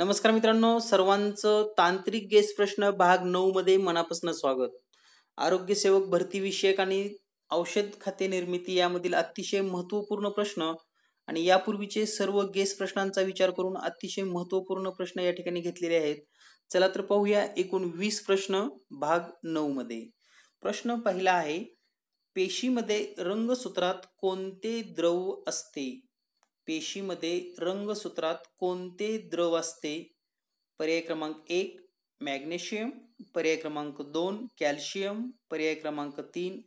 नमस्कार मित्रांनो सर्वांचं तांत्रिक गेस प्रश्न भाग नऊ मध्ये मनापासून स्वागत आरोग्यसेवक भरतीविषयक आणि औषध खाते निर्मिती यामधील अतिशय महत्त्वपूर्ण प्रश्न आणि यापूर्वीचे सर्व गेस प्रश्नांचा विचार करून अतिशय महत्त्वपूर्ण प्रश्न या ठिकाणी घेतलेले आहेत चला तर पाहूया एकूण वीस प्रश्न भाग नऊ मध्ये प्रश्न पहिला आहे पेशीमध्ये रंगसूत्रात कोणते द्रव असते पेशीमध्ये रंगसूत्रात कोणते द्रव असते पर्याय क्रमांक एक मॅग्नेशियम पर्याय क्रमांक दोन कॅल्शियम पर्याय क्रमांक तीन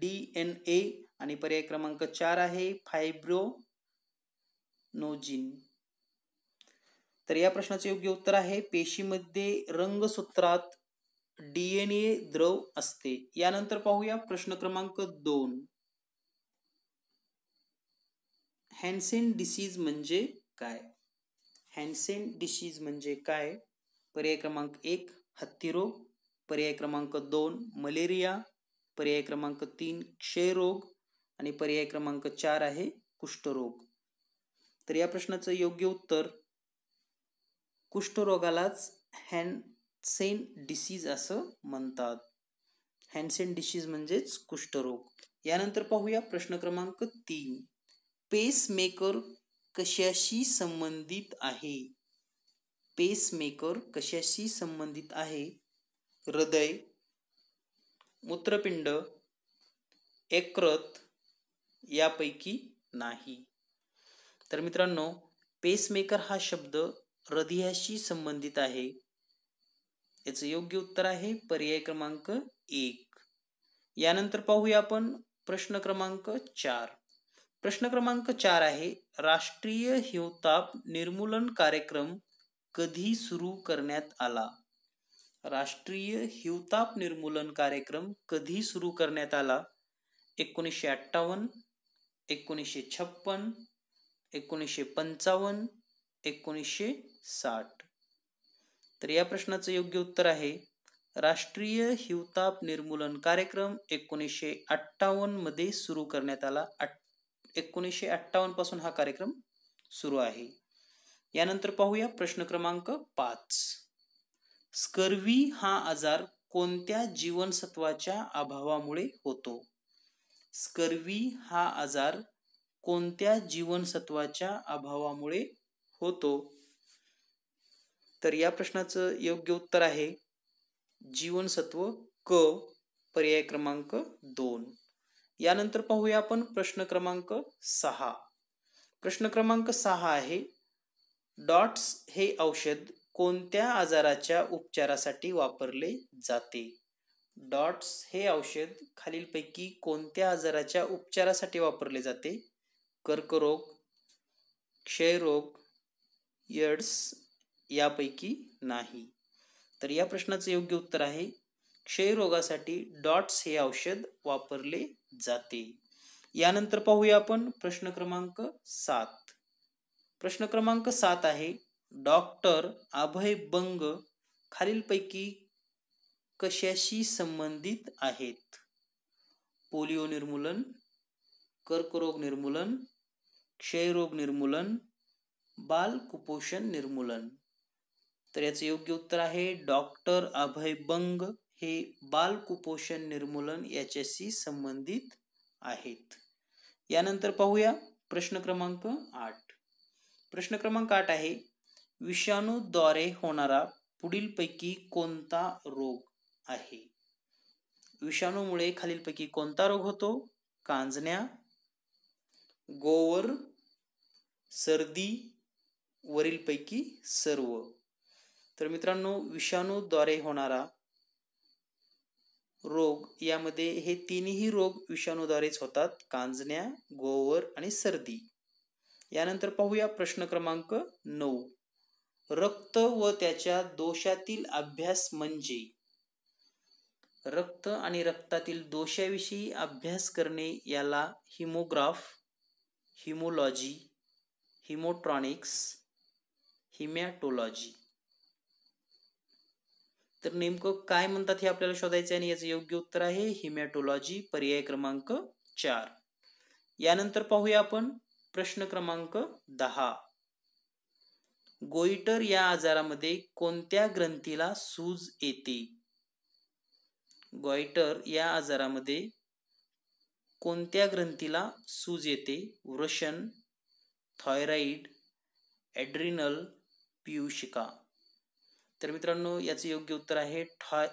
डी एन ए आणि पर्याय क्रमांक चार आहे नोजिन तर या प्रश्नाचे योग्य उत्तर आहे पेशीमध्ये रंगसूत्रात डी एन ए द्रव असते यानंतर पाहूया प्रश्न क्रमांक दोन हॅन्सेन डिसीज म्हणजे काय हॅन्सेन डिसीज म्हणजे काय पर्याय क्रमांक एक रोग पर्याय क्रमांक दोन मलेरिया पर्याय क्रमांक तीन क्षयरोग आणि पर्याय क्रमांक चार आहे कुष्ठरोग तर या प्रश्नाचं योग्य उत्तर कुष्ठरोगालाच हॅन्सेन डिसीज असं म्हणतात हॅन्सेन डिसीज म्हणजेच कुष्ठरोग यानंतर पाहूया प्रश्न क्रमांक तीन पेसमेकर कशाशी संबंधित आहे पेसमेकर कशाशी संबंधित आहे हृदय मूत्रपिंड एकृत यापैकी नाही तर मित्रांनो पेसमेकर हा शब्द हृदयाशी संबंधित आहे याचं योग्य उत्तर आहे पर्याय क्रमांक एक यानंतर पाहूया आपण प्रश्न क्रमांक चार प्रश्न क्रमांक चार आहे राष्ट्रीय हिवताप निर्मूलन कार्यक्रम कधी सुरू करण्यात आला राष्ट्रीय हिवताप निर्मूलन कार्यक्रम कधी सुरू करण्यात आला एकोणीसशे अठ्ठावन्न एकोणीसशे छप्पन एकोणीसशे पंचावन्न एकोणीसशे साठ तर या प्रश्नाचं योग्य उत्तर आहे राष्ट्रीय हिवताप निर्मूलन कार्यक्रम एकोणीसशे अठ्ठावन्नमध्ये सुरू करण्यात आला अठ्ठा एकोणीसशे अठ्ठावन्नपासून हा कार्यक्रम सुरू आहे यानंतर पाहूया प्रश्न क्रमांक पाच स्कर्वी हा आजार कोणत्या जीवनसत्वाच्या अभावामुळे होतो स्कर्वी हा आजार कोणत्या जीवनसत्वाच्या अभावामुळे होतो तर या प्रश्नाचं योग्य उत्तर आहे जीवनसत्व क पर्याय क्रमांक दोन यानंतर पाहूया आपण प्रश्न क्रमांक सहा प्रश्न क्रमांक सहा आहे डॉट्स हे औषध कोणत्या आजाराच्या उपचारासाठी वापरले जाते डॉट्स हे औषध खालीलपैकी कोणत्या आजाराच्या उपचारासाठी वापरले जाते कर्करोग क्षयरोग यड्स यापैकी नाही तर या प्रश्नाचं योग्य उत्तर आहे क्षयरोगासाठी डॉट्स हे औषध वापरले जाते यानंतर पाहूया आपण प्रश्न क्रमांक सात प्रश्न क्रमांक सात आहे डॉक्टर अभय बंग खालीलपैकी कशाशी संबंधित आहेत पोलिओ निर्मूलन कर्करोग निर्मूलन क्षयरोग निर्मूलन बाल कुपोषण निर्मूलन तर याचं योग्य उत्तर आहे डॉक्टर अभय बंग हे बाल कुपोषण निर्मूलन याच्याशी संबंधित आहेत यानंतर पाहूया प्रश्न क्रमांक आठ प्रश्न क्रमांक आठ आहे विषाणूद्वारे होणारा पैकी कोणता रोग आहे विषाणूमुळे खालीलपैकी कोणता रोग होतो कांजण्या गोवर सर्दी वरीलपैकी सर्व तर मित्रांनो विषाणूद्वारे होणारा रोग यामध्ये हे तीनही रोग विषाणूद्वारेच होतात कांजण्या गोवर आणि सर्दी यानंतर पाहूया प्रश्न क्रमांक नऊ रक्त व त्याच्या दोषातील अभ्यास म्हणजे रक्त आणि रक्तातील दोषाविषयी अभ्यास करणे याला हिमोग्राफ हिमोलॉजी हिमोट्रॉनिक्स हिमॅटोलॉजी तर नेमकं काय म्हणतात हे आपल्याला शोधायचं आणि याचं योग्य उत्तर आहे हिमॅटोलॉजी पर्याय क्रमांक चार यानंतर पाहूया आपण प्रश्न क्रमांक दहा गोइटर या आजारामध्ये कोणत्या ग्रंथीला सूज येते गोईटर या आजारामध्ये कोणत्या ग्रंथीला सूज येते वृषण थायरॉईड ॲड्रिनल पियुषिका तर मित्रांनो याचं योग्य उत्तर आहे ठाय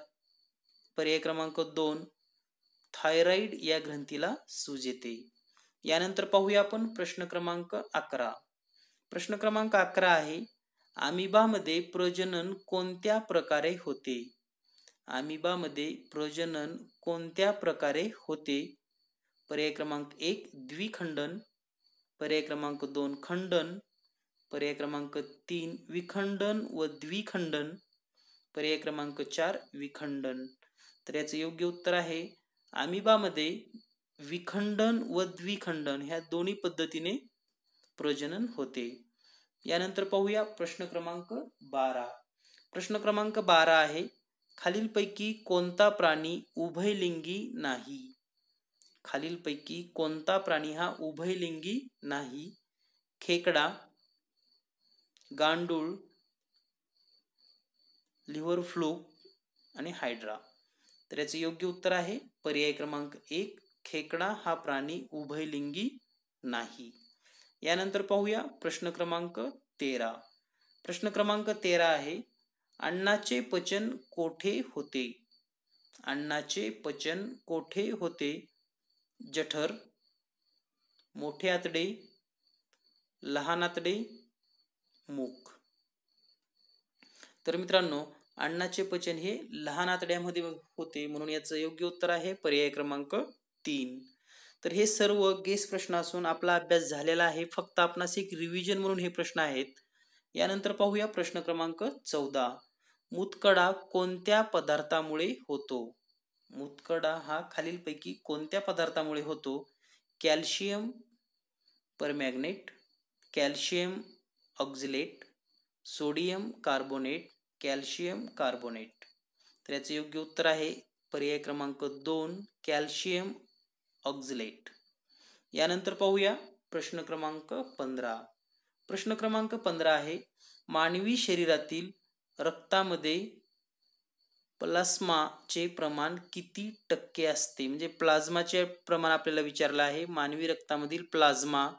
पर्याय क्रमांक दोन थायरॉइड या ग्रंथीला सूज येते यानंतर पाहूया आपण प्रश्न क्रमांक अकरा प्रश्न क्रमांक अकरा आहे आमिबामध्ये प्रजनन कोणत्या प्रकारे होते आमिबामध्ये प्रजनन कोणत्या प्रकारे होते पर्याय क्रमांक एक द्विखंडन पर्याय क्रमांक दोन खंडन पर्याय क्रमांक तीन विखंडन व द्विखंडन पर्याय क्रमांक चार विखंडन तर याचं योग्य उत्तर आहे आमिबामध्ये विखंडन व द्विखंडन ह्या दोन्ही पद्धतीने प्रजनन होते यानंतर पाहूया प्रश्न क्रमांक बारा प्रश्न क्रमांक बारा आहे खालीलपैकी कोणता प्राणी उभयलिंगी नाही खालीलपैकी कोणता प्राणी हा उभयलिंगी नाही खेकडा गांडूळ लिव्हर फ्लू आणि हायड्रा तर याचे योग्य उत्तर आहे पर्याय क्रमांक एक खेकडा हा प्राणी उभयलिंगी नाही यानंतर पाहूया प्रश्न क्रमांक तेरा प्रश्न क्रमांक तेरा आहे अण्णाचे पचन कोठे होते अण्णाचे पचन कोठे होते जठर मोठे आतडे लहान आतडे मूक तर मित्रांनो अण्णाचे पचन हे लहान आतड्यामध्ये होते म्हणून याचं योग्य उत्तर आहे पर्याय क्रमांक तीन तर हे सर्व गेस प्रश्न असून आपला अभ्यास झालेला आहे फक्त आपणास एक रिव्हिजन म्हणून हे प्रश्न आहेत यानंतर पाहूया प्रश्न क्रमांक चौदा मुतकडा कोणत्या पदार्थामुळे होतो मुतकडा हा खालीलपैकी कोणत्या पदार्थामुळे होतो calcium permanganate calcium oxalate sodium carbonate calcium carbonate तर याचं योग्य उत्तर आहे पर्याय क्रमांक दोन कॅल्शियम ऑक्झिलेट यानंतर पाहूया प्रश्न क्रमांक पंधरा प्रश्न क्रमांक पंधरा आहे मानवी शरीरातील रक्तामध्ये प्लास्माचे प्रमाण किती टक्के असते म्हणजे प्लाझ्माचे प्रमाण आपल्याला विचारलं आहे मानवी रक्तामधील प्लाझ्मा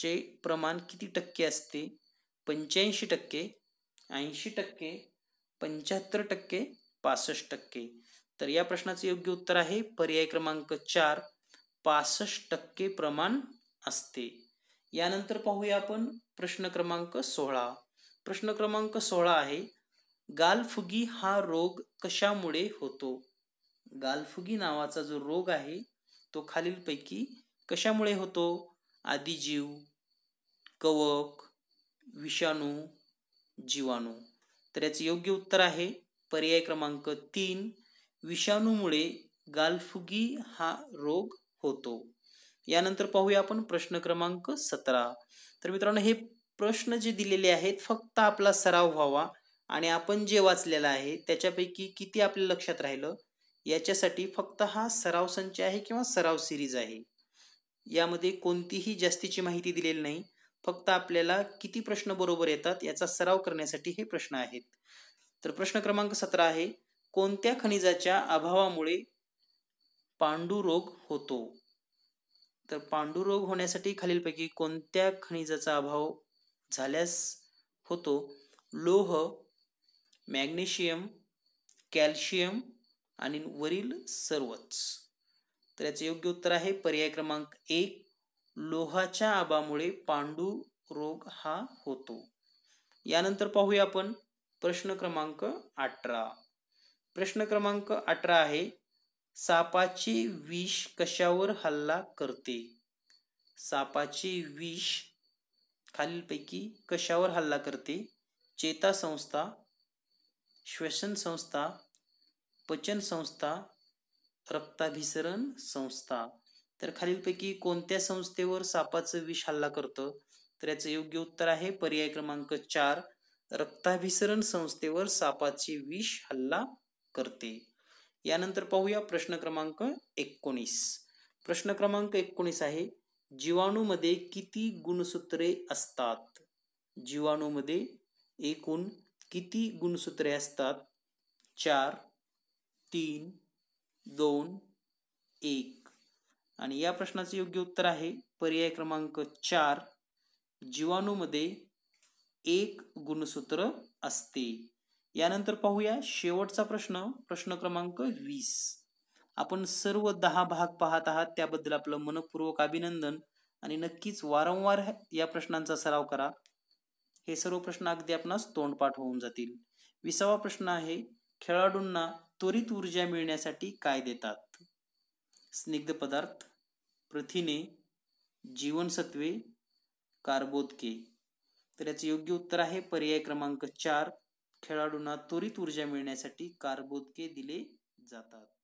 चे प्रमाण किती टक्के असते पंच्याऐंशी टक्के ऐंशी टक्के पंच्याहत्तर टक्के पासष्ट टक्के तर या प्रश्नाचं योग्य उत्तर आहे पर्याय क्रमांक चार पासष्ट टक्के प्रमाण असते यानंतर पाहूया आपण प्रश्न क्रमांक सोळा प्रश्न क्रमांक सोळा आहे गालफुगी हा रोग कशामुळे होतो गालफुगी नावाचा जो रोग आहे तो खालीलपैकी कशामुळे होतो आदिजीव कवक विषाणू जीवाणू तर याचं योग्य उत्तर आहे पर्याय क्रमांक तीन विषाणूमुळे गालफुगी हा रोग होतो यानंतर पाहूया आपण प्रश्न क्रमांक सतरा तर मित्रांनो हे प्रश्न जे दिलेले आहेत फक्त आपला सराव व्हावा आणि आपण जे वाचलेलं आहे त्याच्यापैकी किती आपल्या लक्षात राहिलं याच्यासाठी फक्त हा सराव संच आहे किंवा सराव सिरीज आहे यामध्ये कोणतीही जास्तीची माहिती दिलेली नाही फक्त आपल्याला किती प्रश्न बरोबर येतात याचा सराव करण्यासाठी हे प्रश्न आहेत तर प्रश्न क्रमांक सतरा आहे कोणत्या खनिजाच्या अभावामुळे पांडुरोग होतो तर पांडुरोग होण्यासाठी खालीलपैकी कोणत्या खनिजाचा अभाव झाल्यास होतो लोह मॅग्नेशियम कॅल्शियम आणि वरील सर्वच तर याचे योग्य उत्तर आहे पर्याय क्रमांक एक लोहाच्या आबामुळे पांडू रोग हा होतो यानंतर पाहूया आपण प्रश्न क्रमांक अठरा प्रश्न क्रमांक अठरा आहे सापाची विष कशावर हल्ला करते सापाची विष खालीलपैकी कशावर हल्ला करते चेता संस्था श्वसन संस्था पचन संस्था रक्ताभिसरण संस्था तर खालीलपैकी कोणत्या संस्थेवर सापाचं विष हल्ला करतं तर याचं योग्य उत्तर आहे पर्याय क्रमांक चार रक्ताभिसरण संस्थेवर सापाचे विष हल्ला करते यानंतर पाहूया प्रश्न क्रमांक एकोणीस प्रश्न क्रमांक एकोणीस आहे जीवाणूमध्ये किती गुणसूत्रे असतात जीवाणूमध्ये एकूण किती गुणसूत्रे असतात चार तीन दोन एक आणि या प्रश्नाचं योग्य उत्तर आहे पर्याय क्रमांक चार जीवाणूमध्ये एक गुणसूत्र असते यानंतर पाहूया शेवटचा प्रश्न प्रश्न क्रमांक वीस आपण सर्व दहा भाग पाहत आहात त्याबद्दल आपलं मनपूर्वक अभिनंदन आणि नक्कीच वारंवार या प्रश्नांचा सराव करा हे सर्व प्रश्न अगदी आपणास तोंडपाठ होऊन जातील विसावा प्रश्न आहे खेळाडूंना त्वरित ऊर्जा मिळण्यासाठी काय देतात स्निग्ध पदार्थ प्रथिने जीवनसत्वे कार्बोदके तर याचं योग्य उत्तर आहे पर्याय क्रमांक चार खेळाडूंना त्वरित ऊर्जा मिळण्यासाठी कार्बोदके दिले जातात